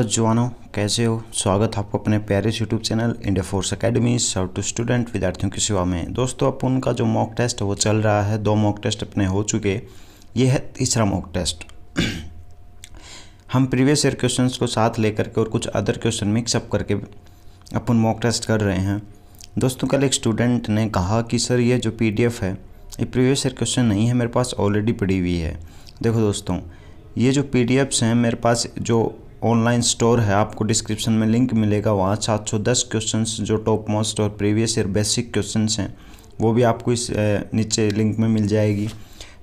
स्वागत जवानों कैसे हो स्वागत आपको अपने प्यारे YouTube channel India force academy serve to student विद्यार्थियों की सेवा में दोस्तों अब उनका जो मॉक टेस्ट है वो चल रहा है दो मॉक टेस्ट अपने हो चुके ये है तीसरा मॉक टेस्ट हम प्रीवियस ईयर क्वेश्चन को साथ लेकर के और कुछ अदर क्वेश्चन मिक्सअप करके अपन मॉक टेस्ट कर रहे हैं दोस्तों कल एक स्टूडेंट ने कहा कि सर ये जो पी है ये प्रीवियस ईयर क्वेश्चन नहीं है मेरे पास ऑलरेडी पड़ी हुई है देखो दोस्तों ये जो पी हैं मेरे पास जो ऑनलाइन स्टोर है आपको डिस्क्रिप्शन में लिंक मिलेगा वहाँ सात सौ दस क्वेश्चन जो टॉप मोस्ट और प्रीवियस ईयर बेसिक क्वेश्चन हैं वो भी आपको इस नीचे लिंक में मिल जाएगी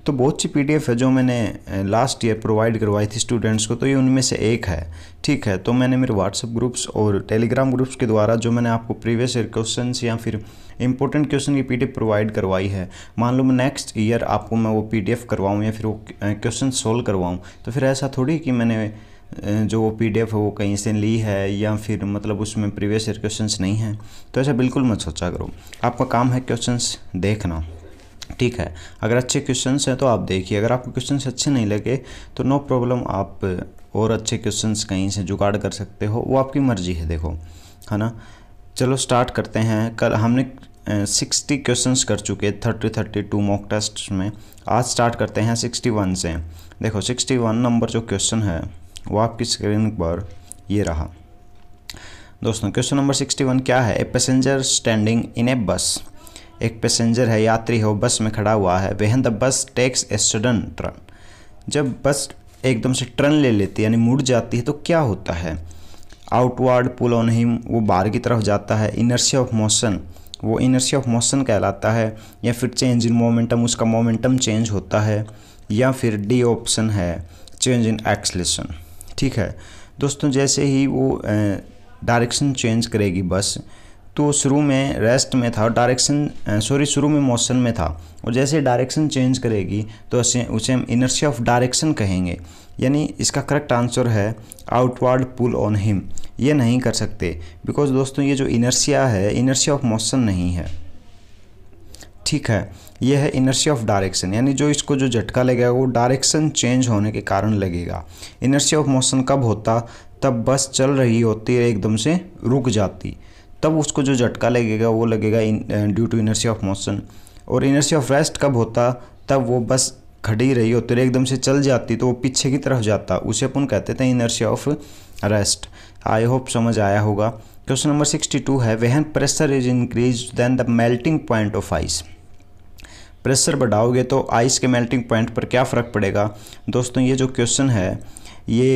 तो बहुत सी पी है जो मैंने लास्ट ईयर प्रोवाइड करवाई थी स्टूडेंट्स को तो ये उनमें से एक है ठीक है तो मैंने मेरे व्हाट्सअप ग्रुप्स और टेलीग्राम ग्रुप्स के द्वारा जो मैंने आपको प्रीवियस ईयर क्वेश्चन या फिर इंपॉर्टेंट क्वेश्चन की पीडीएफ प्रोवाइड करवाई है मान लो मैं नेक्स्ट ईयर आपको मैं वो पीडीएफ करवाऊँ या फिर वो क्वेश्चन सोल्व करवाऊँ तो फिर ऐसा थोड़ी कि मैंने जो वो पी है वो कहीं से ली है या फिर मतलब उसमें प्रीवियस ईयर क्वेश्चंस नहीं हैं तो ऐसा बिल्कुल मत सोचा करो आपका काम है क्वेश्चंस देखना ठीक है अगर अच्छे क्वेश्चंस हैं तो आप देखिए अगर आपको क्वेश्चंस अच्छे नहीं लगे तो नो प्रॉब्लम आप और अच्छे क्वेश्चंस कहीं से जुगाड़ कर सकते हो वो आपकी मर्जी है देखो है ना चलो स्टार्ट करते हैं कल हमने सिक्सटी क्वेश्चंस कर चुके thirty thirty two mock test में आज स्टार्ट करते हैं सिक्सटी वन से देखो सिक्सटी वन नंबर जो क्वेश्चन है वो आपकी स्क्रीन पर ये रहा दोस्तों क्वेश्चन नंबर सिक्सटी वन क्या है ए पैसेंजर स्टैंडिंग इन ए बस एक पैसेंजर है यात्री है वो बस में खड़ा हुआ है when the bus takes a sudden turn जब बस एकदम से टर्न ले लेती है यानी मुड़ जाती है तो क्या होता है आउटवर्ड पुल ऑन हिम वो बाहर की तरफ जाता है इनर्सी ऑफ मोशन वो इनर्सी ऑफ मोशन कहलाता है या फिर चेंज इन मोमेंटम उसका मोमेंटम चेंज होता है या फिर डी ऑप्शन है चेंज इन एक्सलेशन ठीक है दोस्तों जैसे ही वो डायरेक्शन चेंज करेगी बस तो शुरू में रेस्ट में था और डायरेक्शन सॉरी शुरू में मोशन में था और जैसे डायरेक्शन चेंज करेगी तो उसे उसे हम इनर्शिया ऑफ डायरेक्शन कहेंगे यानी इसका करेक्ट आंसर है आउटवर्ड पुल ऑन हिम ये नहीं कर सकते बिकॉज दोस्तों ये जो इनर्शिया है इनर्शिया ऑफ मोशन नहीं है ठीक है यह है इनर्सी ऑफ डायरेक्शन यानी जो इसको जो झटका लगेगा वो डायरेक्शन चेंज होने के कारण लगेगा इनर्सी ऑफ मोशन कब होता तब बस चल रही होती है एकदम से रुक जाती तब उसको जो झटका लगेगा वो लगेगा due to inertia of motion और इनर्सी ऑफ रेस्ट कब होता तब वो बस खड़ी रही होती है एकदम से चल जाती तो वो पीछे की तरफ जाता उसे अपन कहते थे inertia of rest I hope समझ आया होगा क्वेश्चन नंबर सिक्सटी टू है when pressure is increase then the melting point of ice pressure बढ़ाओगे तो आइस के मेल्टिंग पॉइंट पर क्या फ़र्क पड़ेगा दोस्तों ये जो क्वेश्चन है ये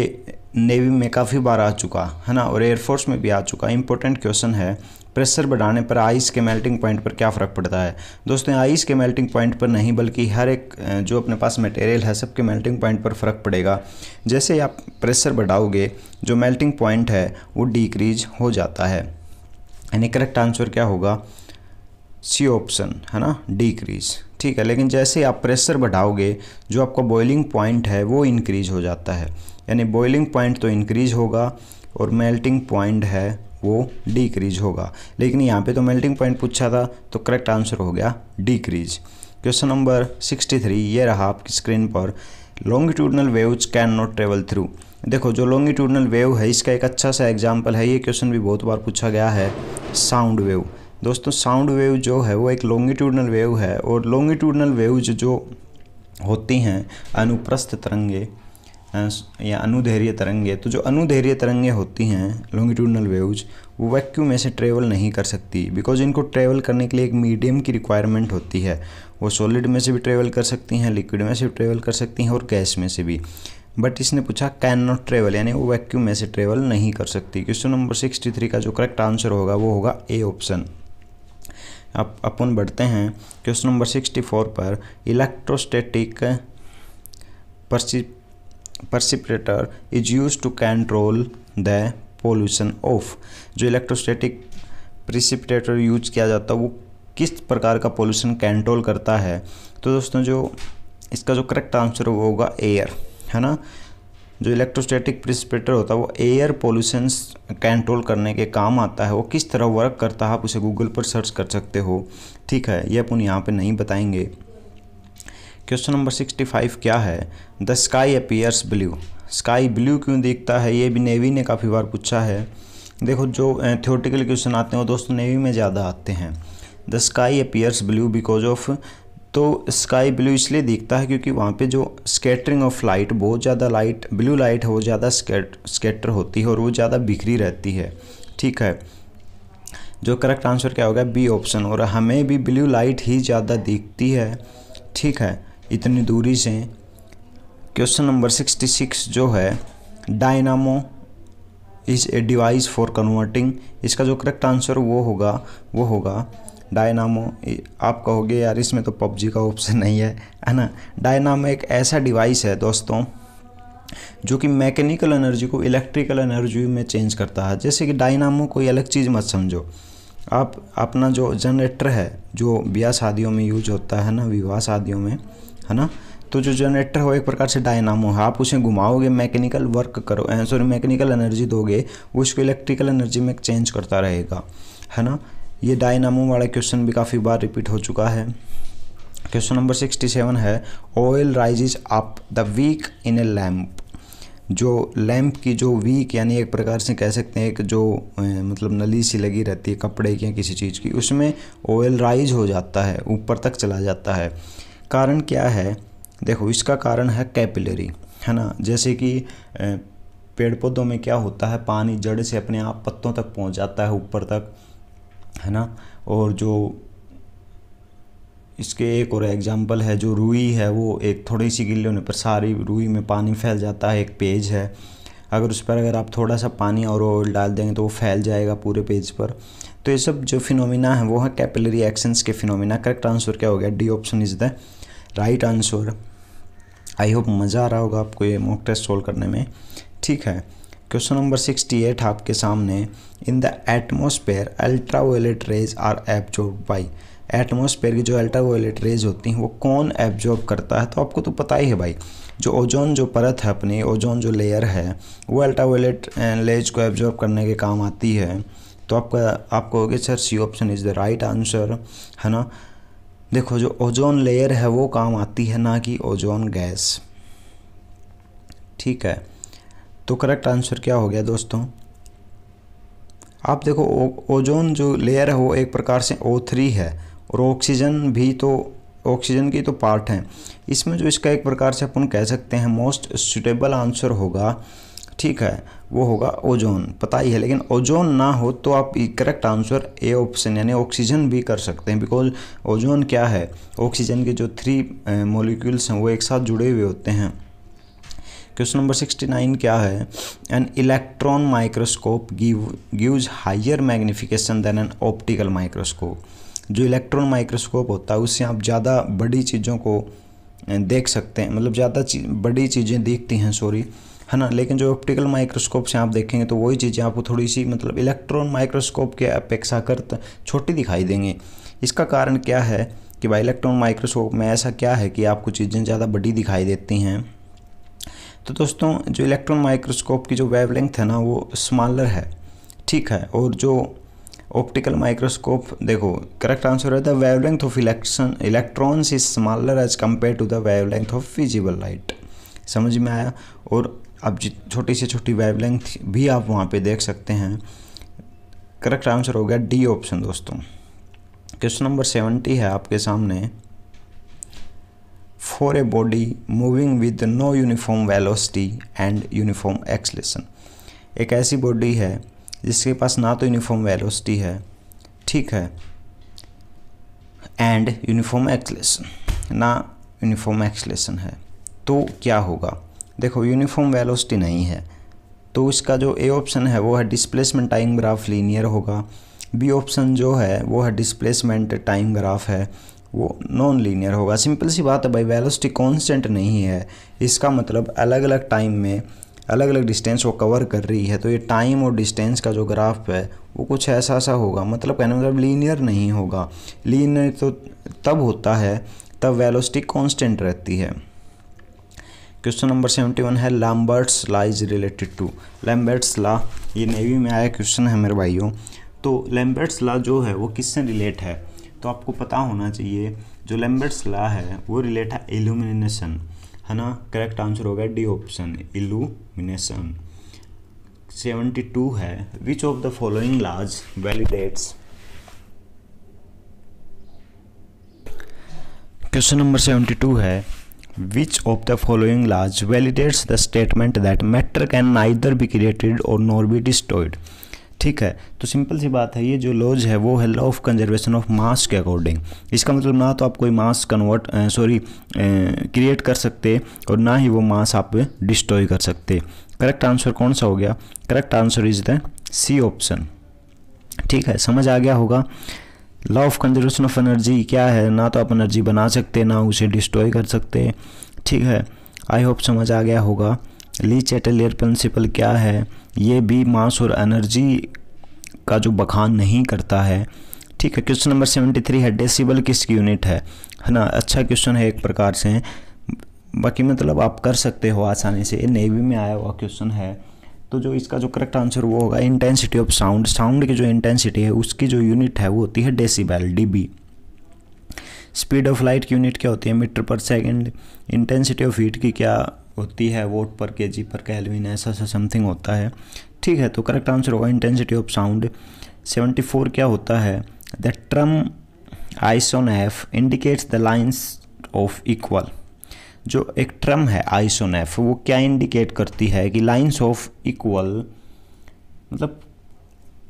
नेवी में काफ़ी बार आ चुका है ना और एयरफोर्स में भी आ चुका इंपॉर्टेंट क्वेश्चन है प्रेशर बढ़ाने पर आइस के मेल्टिंग पॉइंट पर क्या फ़र्क पड़ता है दोस्तों आइस के मेल्टिंग पॉइंट पर नहीं बल्कि हर एक जो अपने पास मटेरियल है सबके मेल्टिंग पॉइंट पर फ़र्क पड़ेगा जैसे आप प्रेशर बढ़ाओगे जो मेल्टिंग पॉइंट है वो डिक्रीज हो जाता है यानी करेक्ट आंसर क्या होगा सी ऑप्शन है ना डिक्रीज़ ठीक है लेकिन जैसे ही आप प्रेशर बढ़ाओगे जो आपका बॉइलिंग पॉइंट है वो इंक्रीज हो जाता है यानी बॉइलिंग पॉइंट तो इंक्रीज होगा और मेल्टिंग पॉइंट है वो डिक्रीज होगा लेकिन यहाँ पे तो मेल्टिंग पॉइंट पूछा था तो करेक्ट आंसर हो गया डिक्रीज क्वेश्चन नंबर 63 ये रहा आपकी स्क्रीन पर longitudinal waves can not travel through देखो जो लॉन्गिट्यूडनल वेव है इसका एक अच्छा सा एग्जाम्पल है ये क्वेश्चन भी बहुत बार पूछा गया है साउंड वेव दोस्तों साउंड वेव जो है वो एक लॉन्गिट्यूडनल वेव है और लॉन्गिट्यूडनल वेव जो, होती हैं अनुप्रस्थ तरंगे या अनुधैर्य तरंगे तो जो अनुधैर्य तरंगे होती हैं लॉन्गिट्यूडनल वेव्स वो वैक्यूम में से ट्रेवल नहीं कर सकती बिकॉज इनको ट्रेवल करने के लिए एक मीडियम की रिक्वायरमेंट होती है वो सॉलिड में से भी ट्रेवल कर सकती हैं लिक्विड में से भी ट्रेवल कर सकती हैं और गैस में से भी बट इसने पूछा कैन नॉट ट्रेवल यानी वो वैक्यूम में से ट्रेवल नहीं कर सकती क्वेश्चन नंबर सिक्सटी थ्री का जो करेक्ट आंसर होगा वो होगा ए ऑप्शन आप अपन बढ़ते हैं क्वेश्चन नंबर सिक्सटी फोर पर electrostatic precipitator is use to control the pollution of जो इलेक्ट्रोस्टेटिक प्रिसिपरेटर यूज किया जाता है वो किस प्रकार का पोल्यूशन कंट्रोल करता है तो दोस्तों जो इसका जो करेक्ट आंसर होगा एयर है ना जो इलेक्ट्रोस्टैटिक प्रिस्पेटर होता है वो एयर पोल्यूशन कंट्रोल करने के काम आता है वो किस तरह वर्क करता है आप उसे गूगल पर सर्च कर सकते हो ठीक है ये अपन यहाँ पे नहीं बताएंगे क्वेश्चन नंबर सिक्सटी फाइव क्या है the sky appears blue sky blue क्यों दिखता है ये भी नेवी ने काफ़ी बार पूछा है देखो जो थियोटिकल क्वेश्चन आते हैं वो दोस्तों नेवी में ज़्यादा आते हैं the sky appears blue because of तो स्काई ब्लू इसलिए दिखता है क्योंकि वहाँ पे जो स्केटरिंग ऑफ लाइट बहुत ज़्यादा लाइट ब्लू लाइट है वो ज़्यादा स्केटर होती है और वो ज़्यादा बिखरी रहती है ठीक है जो करेक्ट आंसर क्या होगा बी ऑप्शन और हमें भी ब्लू लाइट ही ज़्यादा दिखती है ठीक है इतनी दूरी से क्वेश्चन नंबर सिक्सटी सिक्स जो है dynamo is a device for converting इसका जो करेक्ट आंसर वो होगा वो होगा डायनामो आप कहोगे यार इसमें तो पबजी का ऑप्शन नहीं है है ना डायनामो एक ऐसा डिवाइस है दोस्तों जो कि मैकेनिकल एनर्जी को इलेक्ट्रिकल एनर्जी में चेंज करता है जैसे कि डायनामो कोई अलग चीज़ मत समझो आप अपना जो जनरेटर है जो ब्याह शादियों में यूज होता है ना विवाह शादियों में है ना तो जो जनरेटर हो एक प्रकार से डायनामो है आप उसे घुमाओगे मैकेनिकल वर्क करो सॉरी मैकेनिकल एनर्जी दोगे वो उसको इलेक्ट्रिकल एनर्जी में चेंज करता रहेगा है ना ये डायनामो वाला क्वेश्चन भी काफ़ी बार रिपीट हो चुका है क्वेश्चन नंबर सिक्सटी सेवन है oil rises up the wick in a lamp जो लैम्प की जो वीक यानी एक प्रकार से कह सकते हैं एक जो मतलब नली सी लगी रहती है कपड़े की या किसी चीज़ की उसमें ऑयल राइज हो जाता है ऊपर तक चला जाता है कारण क्या है देखो इसका कारण है कैपिलरी है ना जैसे कि पेड़ पौधों में क्या होता है पानी जड़ से अपने आप पत्तों तक पहुंच जाता है ऊपर तक है ना और जो इसके एक और एग्जाम्पल है जो रुई है वो एक थोड़ी सी गिल्ली होने पर सारी रुई में पानी फैल जाता है एक पेज है अगर उस पर अगर आप थोड़ा सा पानी और ऑयल डाल देंगे तो वो फैल जाएगा पूरे पेज पर तो ये सब जो फिनोमिना है वो है कैपिलरी एक्शंस के फिनोमिना करेक्ट आंसर क्या हो गया D option is the right answer I hope मज़ा आ रहा होगा आपको ये मॉक टेस्ट सोल्व करने में ठीक है क्वेश्चन नंबर सिक्सटी एट आपके सामने in the atmosphere ultra violet rays are absorb by atmosphere की जो अल्ट्रा वायलेट रेज होती हैं वो कौन एब्जॉर्ब करता है तो आपको तो पता ही है भाई जो ओजोन जो परत है अपनी ओजोन जो लेयर है वो अल्ट्रा वायलेट लेज को एब्जॉर्ब करने के काम आती है तो आपका आप कहोगे sir C option is the right answer है ना देखो जो ओजोन लेयर है वो काम आती है ना कि ओजोन गैस ठीक है तो करेक्ट आंसर क्या हो गया दोस्तों आप देखो ओजोन जो लेयर है वो एक प्रकार से ओ थ्री है और ऑक्सीजन भी तो ऑक्सीजन की तो पार्ट है इसमें जो इसका एक प्रकार से अपन कह सकते हैं मोस्ट सुटेबल आंसर होगा ठीक है वो होगा ओजोन पता ही है लेकिन ओजोन ना हो तो आप करेक्ट आंसर ए ऑप्शन यानी ऑक्सीजन भी कर सकते हैं बिकॉज ओजोन क्या है ऑक्सीजन के जो थ्री मोलिक्यूल्स हैं वो एक साथ जुड़े हुए होते हैं क्वेश्चन नंबर सिक्सटी नाइन क्या है an electron microscope give gives higher magnification than an optical microscope जो इलेक्ट्रॉन माइक्रोस्कोप होता है उससे आप ज़्यादा बड़ी चीज़ों को देख सकते हैं मतलब ज़्यादा चीज, बड़ी चीज़ें देखती हैं सॉरी है ना लेकिन जो ऑप्टिकल माइक्रोस्कोप से आप देखेंगे तो वही चीज़ें आपको थोड़ी सी मतलब इलेक्ट्रॉन माइक्रोस्कोप के अपेक्षाकृत छोटी दिखाई देंगे इसका कारण क्या है कि भाई इलेक्ट्रॉन माइक्रोस्कोप में ऐसा क्या है कि आपको चीज़ें ज़्यादा बड़ी दिखाई देती हैं तो दोस्तों जो इलेक्ट्रॉन माइक्रोस्कोप की जो वेवलेंथ है ना वो स्मॉलर है ठीक है और जो ऑप्टिकल माइक्रोस्कोप देखो करेक्ट आंसर है the wavelength of electron electrons is smaller as compare to the wavelength of visible light समझ में आया और अब छोटी से छोटी वेवलेंथ भी आप वहाँ पे देख सकते हैं करेक्ट आंसर हो गया डी ऑप्शन दोस्तों क्वेश्चन नंबर सेवेंटी है आपके सामने for a body moving with no uniform velocity and uniform acceleration एक ऐसी बॉडी है जिसके पास ना तो यूनिफॉर्म वेलोसिटी है ठीक है एंड यूनिफॉर्म एक्सलेशन ना यूनिफॉर्म एक्सलेशन है तो क्या होगा देखो यूनिफॉर्म वेलोसिटी नहीं है तो इसका जो ए ऑप्शन है वो है डिस्प्लेसमेंट टाइम ग्राफ लीनियर होगा बी ऑप्शन जो है वो है डिस्प्लेसमेंट टाइम ग्राफ है वो नॉन लीनियर होगा सिंपल सी बात है भाई वेलोसिटी कांस्टेंट नहीं है इसका मतलब अलग अलग टाइम में अलग अलग डिस्टेंस वो कवर कर रही है तो ये टाइम और डिस्टेंस का जो ग्राफ है वो कुछ ऐसा ऐसा होगा मतलब कहने मतलब लीनियर नहीं होगा लीनियर तो तब होता है तब वेलोसिटी कांस्टेंट रहती है क्वेश्चन नंबर सेवेंटी वन है Lambert's law is related to Lambert's law ये नेवी में आया क्वेश्चन है मेरे भाइयों तो लैम्बर्ट्स ला जो है वो किससे रिलेट है तो आपको पता होना चाहिए जो लैम्बर्ट्स ला है वो रिलेट है एल्यूमिनेशन है ना करेक्ट आंसर होगा D option illumination seventy two है which of the following laws validates question number seventy two है which of the following laws validates the statement that matter can neither be created और nor be destroyed ठीक है तो simple सी बात है ये जो लॉज है वो है law of conservation of mass के अकॉर्डिंग इसका मतलब ना तो आप कोई मास कन्वर्ट सॉरी क्रिएट कर सकते और ना ही वो मास आप डिस्ट्रॉय कर सकते करेक्ट आंसर कौन सा हो गया correct answer is the C option ठीक है समझ आ गया होगा law of conservation of energy क्या है ना तो आप एनर्जी बना सकते ना उसे डिस्ट्रॉय कर सकते ठीक है आई होप समझ आ गया होगा ली एयर प्रिंसिपल क्या है ये भी मास और एनर्जी का जो बखान नहीं करता है ठीक है क्वेश्चन नंबर सेवेंटी थ्री है डेसिबल किसकी यूनिट है है ना अच्छा क्वेश्चन है एक प्रकार से बाकी मतलब आप कर सकते हो आसानी से नेवी में आया हुआ क्वेश्चन है तो जो इसका जो करेक्ट आंसर वो होगा इंटेंसिटी ऑफ साउंड साउंड की जो इंटेंसिटी है उसकी जो यूनिट है वो होती है decibel the speed of light की यूनिट क्या होती है मीटर पर सेकेंड इंटेंसिटी ऑफ हीट की क्या होती है वोट पर के जी पर कैलविन ऐसा ऐसा समथिंग होता है ठीक है तो करेक्ट आंसर होगा इंटेंसिटी ऑफ साउंड 74 क्या होता है the term isoneph indicates the lines of equal जो एक ट्रम है आइसोन एफ वो क्या इंडिकेट करती है कि लाइन्स ऑफ इक्वल मतलब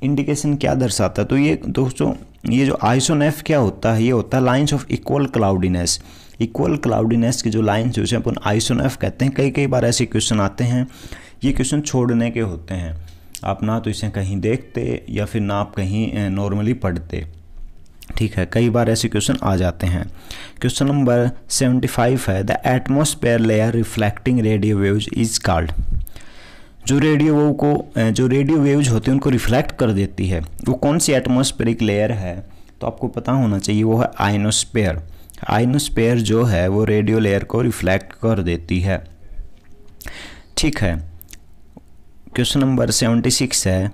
इंडिकेशन क्या दर्शाता है तो ये दोस्तों ये जो आइसोनेफ क्या होता है ये होता है lines of equal cloudiness equal cloudiness की जो लाइन्स है अपन आइसोनेफ कहते हैं कई कई बार ऐसे क्वेश्चन आते हैं ये क्वेश्चन छोड़ने के होते हैं आप ना तो इसे कहीं देखते या फिर ना आप कहीं नॉर्मली पढ़ते ठीक है कई बार ऐसे क्वेश्चन आ जाते हैं क्वेश्चन नंबर सेवेंटी फाइव है the atmosphere layer reflecting radio waves is called जो रेडियो वेव को जो रेडियो वेव्स होते हैं उनको रिफ्लेक्ट कर देती है वो कौन सी एटमोस्फेरिक लेयर है तो आपको पता होना चाहिए वो है आइनोस्पेयर आइनोस्पेयर जो है वो रेडियो लेयर को रिफ्लेक्ट कर देती है ठीक है क्वेश्चन नंबर सेवेंटी सिक्स है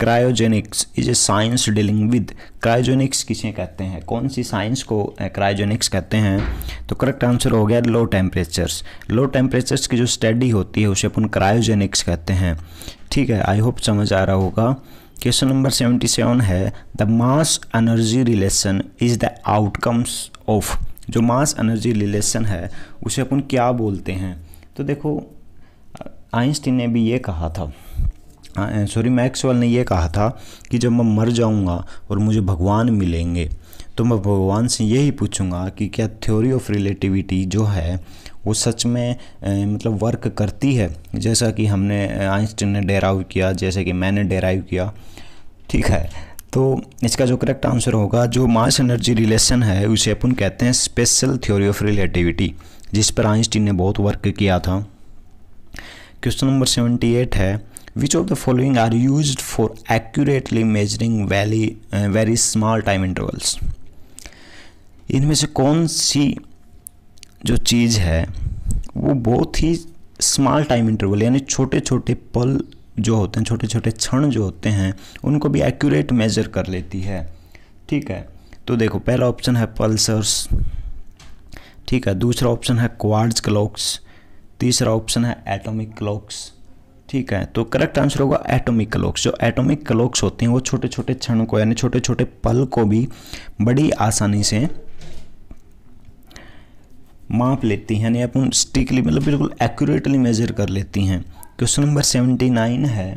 cryogenics is a science dealing with cryogenics किसे कहते हैं कौन सी साइंस को क्रायोजेनिक्स कहते हैं तो करेक्ट आंसर हो गया लो टेम्परेचर्स लो टेम्परेचर्स की जो स्टडी होती है उसे अपन क्रायोजेनिक्स कहते हैं ठीक है आई होप समझ आ रहा होगा क्वेश्चन नंबर सेवेंटी सेवन है the mass energy relation is the outcomes of जो मास एनर्जी रिलेशन है उसे अपन क्या बोलते हैं तो देखो आइंस्टीन ने भी ये कहा था सॉरी हाँ, मैक्सवेल ने यह कहा था कि जब मैं मर जाऊंगा और मुझे भगवान मिलेंगे तो मैं भगवान से यही पूछूंगा कि क्या थ्योरी ऑफ रिलेटिविटी जो है वो सच में ए, मतलब वर्क करती है जैसा कि हमने आइंस्टीन ने डेराइव किया जैसे कि मैंने डेराइव किया ठीक है तो इसका जो करेक्ट आंसर होगा जो मास एनर्जी रिलेशन है उसे अपन कहते हैं स्पेशल थ्योरी ऑफ रिलेटिविटी जिस पर आइंस्टीन ने बहुत वर्क किया था क्वेश्चन नंबर सेवेंटी एट है which of the following are used for accurately measuring very, uh, very small time intervals इनमें से कौन सी जो चीज़ है वो बहुत ही स्मॉल टाइम इंटरवल यानी छोटे छोटे पल जो होते हैं छोटे छोटे क्षण जो होते हैं उनको भी एक्यूरेट मेजर कर लेती है ठीक है तो देखो पहला ऑप्शन है पल्सर्स ठीक है दूसरा ऑप्शन है क्वार्ट्ज क्लॉक्स तीसरा ऑप्शन है एटॉमिक क्लॉक्स ठीक है तो करेक्ट आंसर होगा एटॉमिक क्लॉक्स जो एटॉमिक क्लॉक्स होते हैं वो छोटे छोटे क्षण को यानी छोटे छोटे पल को भी बड़ी आसानी से माप लेती हैं यानी अपन स्टिकली मतलब बिल्कुल एक्यूरेटली मेजर कर लेती हैं क्वेश्चन नंबर सेवेंटी नाइन है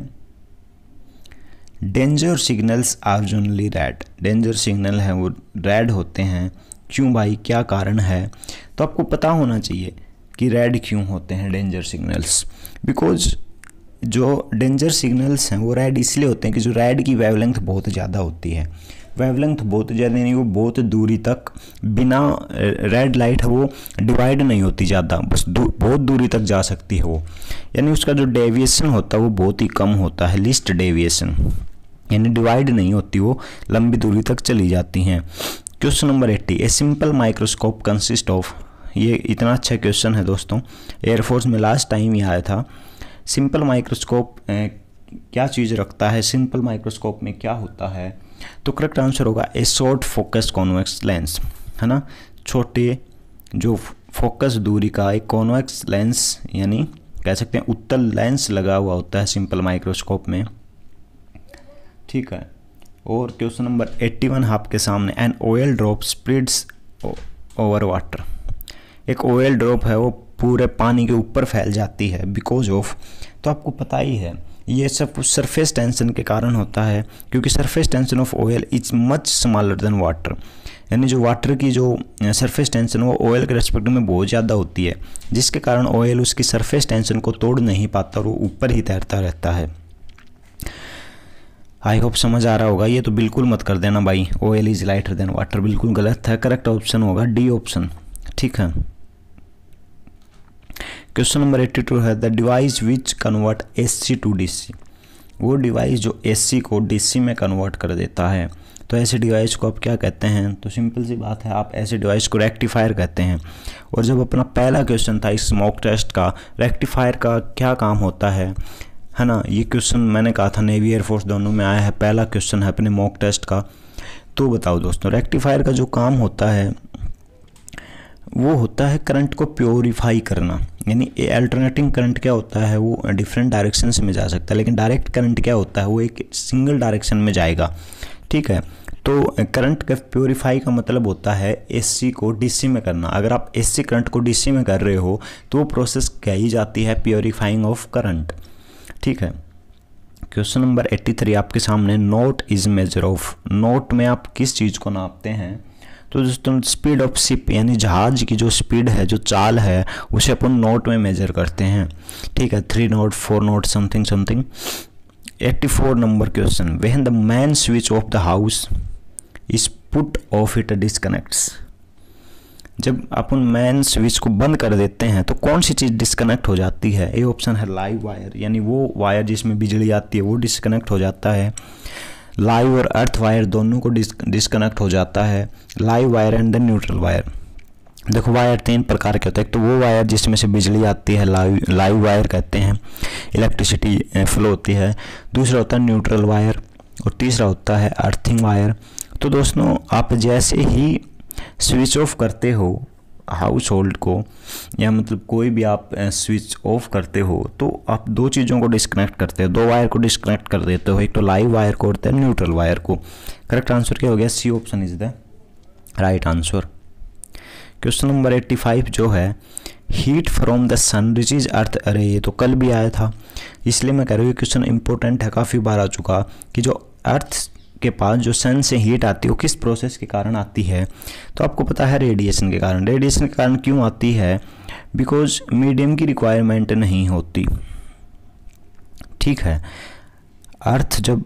danger signals are generally red danger signal हैं वो रेड होते हैं क्यों भाई क्या कारण है तो आपको पता होना चाहिए कि रेड क्यों होते हैं डेंजर सिग्नल्स बिकॉज जो डेंजर सिग्नल्स हैं वो रेड इसलिए होते हैं कि जो रेड की वेवलेंथ बहुत ज़्यादा होती है वेवलेंथ बहुत ज़्यादा यानी वो बहुत दूरी तक बिना रेड लाइट है वो डिवाइड नहीं होती ज़्यादा बस दू, बहुत दूरी तक जा सकती है वो यानी उसका जो डेविएशन होता है वो बहुत ही कम होता है लिस्ट डेविएशन यानी डिवाइड नहीं होती वो लंबी दूरी तक चली जाती हैं question number eighty a simple microscope consist of ये इतना अच्छा क्वेश्चन है दोस्तों एयरफोर्स में लास्ट टाइम ये आया था सिंपल माइक्रोस्कोप क्या चीज़ रखता है सिंपल माइक्रोस्कोप में क्या होता है तो करेक्ट आंसर होगा a short focus convex lens है ना छोटे जो फोकस दूरी का एक कॉन्वेक्स लेंस यानी कह सकते हैं उत्तल लेंस लगा हुआ होता है सिंपल माइक्रोस्कोप में ठीक है और क्वेश्चन नंबर 81 आपके सामने an oil drop spreads over water एक ऑयल ड्रॉप है वो पूरे पानी के ऊपर फैल जाती है बिकॉज ऑफ तो आपको पता ही है ये सब सरफेस टेंशन के कारण होता है क्योंकि surface tension of oil is much smaller than water यानी जो वाटर की जो सरफेस टेंशन वो ऑयल के रेस्पेक्ट में बहुत ज़्यादा होती है जिसके कारण ऑयल उसकी सरफेस टेंशन को तोड़ नहीं पाता और वो ऊपर ही तैरता रहता है आई होप समझ आ रहा होगा ये तो बिल्कुल मत कर देना भाई oil is lighter than water बिल्कुल गलत है करेक्ट ऑप्शन होगा डी ऑप्शन ठीक है क्वेश्चन नंबर एट्टी टू है the device which converts C to D C वो डिवाइस जो एस सी को डी सी में कन्वर्ट कर देता है तो ऐसे डिवाइस को आप क्या कहते हैं तो सिंपल सी बात है आप ऐसे डिवाइस को रेक्टिफायर कहते हैं और जब अपना पहला क्वेश्चन था इस मॉक टेस्ट का रेक्टिफायर का क्या काम होता है है ना ये क्वेश्चन मैंने कहा था नेवी एयरफोर्स दोनों में आया है पहला क्वेश्चन है अपने मॉक टेस्ट का तो बताओ दोस्तों रेक्टिफायर का जो काम होता है वो होता है करंट को प्योरीफाई करना यानी अल्टरनेटिंग करंट क्या होता है वो डिफरेंट डायरेक्शन में जा सकता है लेकिन डायरेक्ट करंट क्या होता है वो एक सिंगल डायरेक्शन में जाएगा ठीक है तो करंट का प्योरीफाई का मतलब होता है एसी को डीसी में करना अगर आप एसी करंट को डीसी में कर रहे हो तो वो प्रोसेस कही जाती है प्योरीफाइंग ऑफ करंट ठीक है क्वेश्चन नंबर एट्टी थ्री आपके सामने note is measure of note में आप किस चीज़ को नापते हैं तो दोस्तों स्पीड ऑफ शिप यानी जहाज़ की जो स्पीड है जो चाल है उसे अपन नोट में मेजर करते हैं ठीक है three note four note something something eighty four number question when the main switch of the house is put off it disconnects जब अपन मैन स्विच को बंद कर देते हैं तो कौन सी चीज़ डिस्कनेक्ट हो जाती है ए ऑप्शन है लाइव वायर यानी वो वायर जिसमें बिजली आती है वो डिस्कनेक्ट हो जाता है लाइव और अर्थ वायर दोनों को डिस्कनेक्ट हो जाता है live wire and the neutral wire देखो वायर तीन प्रकार के होते हैं एक तो वो वायर जिसमें से बिजली आती है लाइव लाइव वायर कहते हैं इलेक्ट्रिसिटी फ्लो होती है दूसरा होता है न्यूट्रल वायर और तीसरा होता है अर्थिंग वायर तो दोस्तों आप जैसे ही स्विच ऑफ करते हो हाउस होल्ड को या मतलब कोई भी आप स्विच ऑफ करते हो तो आप दो चीज़ों को डिस्कनेक्ट करते हो दो वायर को डिस्कनेक्ट कर देते हो एक तो लाइव वायर को है न्यूट्रल वायर को करेक्ट आंसर क्या हो गया C option is the right answer question number eighty five जो है heat from the sun reaches earth अरे ये तो कल भी आया था इसलिए मैं कह रही हूँ क्वेश्चन इंपॉर्टेंट है काफ़ी बार आ चुका कि जो अर्थ के पास जो सन से हीट आती है वो किस प्रोसेस के कारण आती है तो आपको पता है रेडिएशन के कारण रेडिएशन के कारण क्यों आती है बिकॉज मीडियम की रिक्वायरमेंट नहीं होती ठीक है अर्थ जब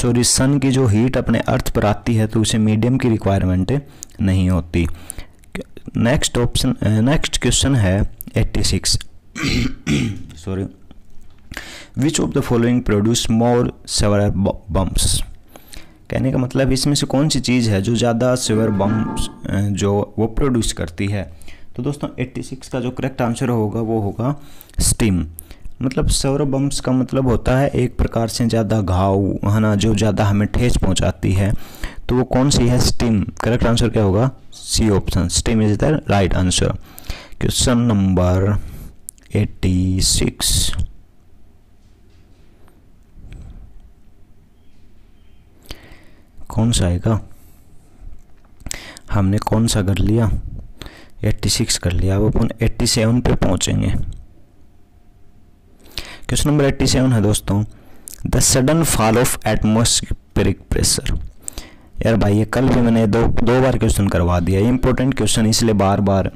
सॉरी सन की जो हीट अपने अर्थ पर आती है तो उसे मीडियम की रिक्वायरमेंट नहीं होती नेक्स्ट ऑप्शन नेक्स्ट क्वेश्चन है 86 sorry which of the following produce more severe bumps कहने का मतलब इसमें से कौन सी चीज़ है जो ज़्यादा सिवर बम जो वो प्रोड्यूस करती है तो दोस्तों 86 का जो करेक्ट आंसर होगा वो होगा स्टीम मतलब सौर बम्स का मतलब होता है एक प्रकार से ज़्यादा घाव है ना जो ज़्यादा हमें ठेस पहुंचाती है तो वो कौन सी है स्टीम करेक्ट आंसर क्या होगा C option steam is the right answer question number eighty six कौन सा आएगा हमने कौन सा कर लिया 86 कर लिया अब अपन 87 पे पहुंचेंगे क्वेश्चन नंबर 87 है दोस्तों the sudden fall of atmospheric pressure यार भाई ये कल भी मैंने दो दो बार क्वेश्चन करवा दिया ये इंपॉर्टेंट क्वेश्चन इसलिए बार बार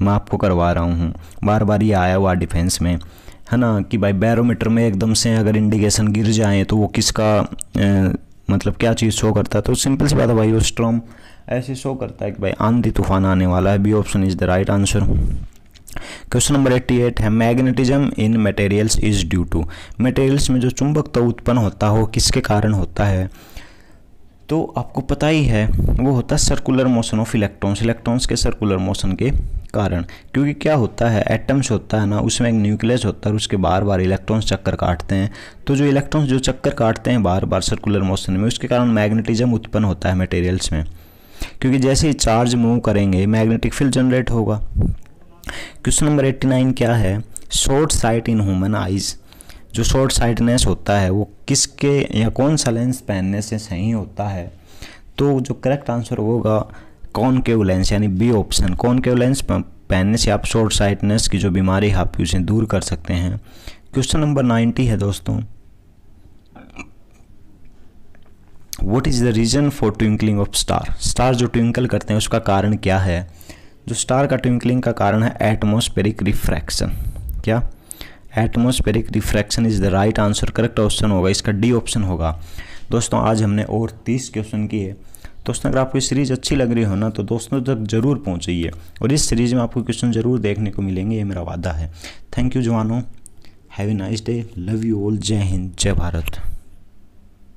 मैं आपको करवा रहा हूँ बार बार ये आया हुआ डिफेंस में है ना कि भाई बैरोमीटर में एकदम से अगर इंडिकेशन गिर जाए तो वो किसका मतलब क्या चीज़ शो करता है तो सिंपल सी बात है भाई वो स्ट्रॉम ऐसे शो करता है कि भाई आंधी तूफान आने वाला है B option is the right answer question number eighty eight है magnetism in materials is due to materials में जो तो उत्पन्न होता हो किसके कारण होता है तो आपको पता ही है वो होता है circular motion of electrons electrons के सर्कुलर मोशन के कारण क्योंकि क्या होता है एटम्स होता है ना उसमें एक न्यूक्लियस होता है उसके बार बार इलेक्ट्रॉन्स चक्कर काटते हैं तो जो इलेक्ट्रॉन्स जो चक्कर काटते हैं बार बार सर्कुलर मोशन में उसके कारण मैग्नेटिज्म उत्पन्न होता है मटेरियल्स में क्योंकि जैसे ही चार्ज मूव करेंगे मैग्नेटिक फील्ड जनरेट होगा क्वेश्चन नंबर एट्टी नाइन क्या है short sight in human eyes जो शॉर्ट साइटनेस होता है वो किसके या कौन सा लेंस पहनने से सही होता है तो जो करेक्ट आंसर होगा कौन केव लेंस यानी B option concave lens पहनने से आप शॉर्ट साइटनेस की जो बीमारी है आपकी उसे दूर कर सकते हैं क्वेश्चन नंबर नाइन्टी है दोस्तों what is the reason for twinkling of star star जो ट्विंकल करते हैं उसका कारण क्या है जो स्टार का ट्विंकलिंग का कारण है एटमोस्फेरिक रिफ्रैक्शन क्या atmospheric refraction is the right answer correct option होगा इसका डी ऑप्शन होगा दोस्तों आज हमने और तीस क्वेश्चन किए दोस्तों अगर आपको सीरीज़ अच्छी लग रही हो ना तो दोस्तों तक ज़रूर पहुँचिए और इस सीरीज़ में आपको क्वेश्चन ज़रूर देखने को मिलेंगे ये मेरा वादा है थैंक यू जवानों have a nice day love you all जय हिंद जय भारत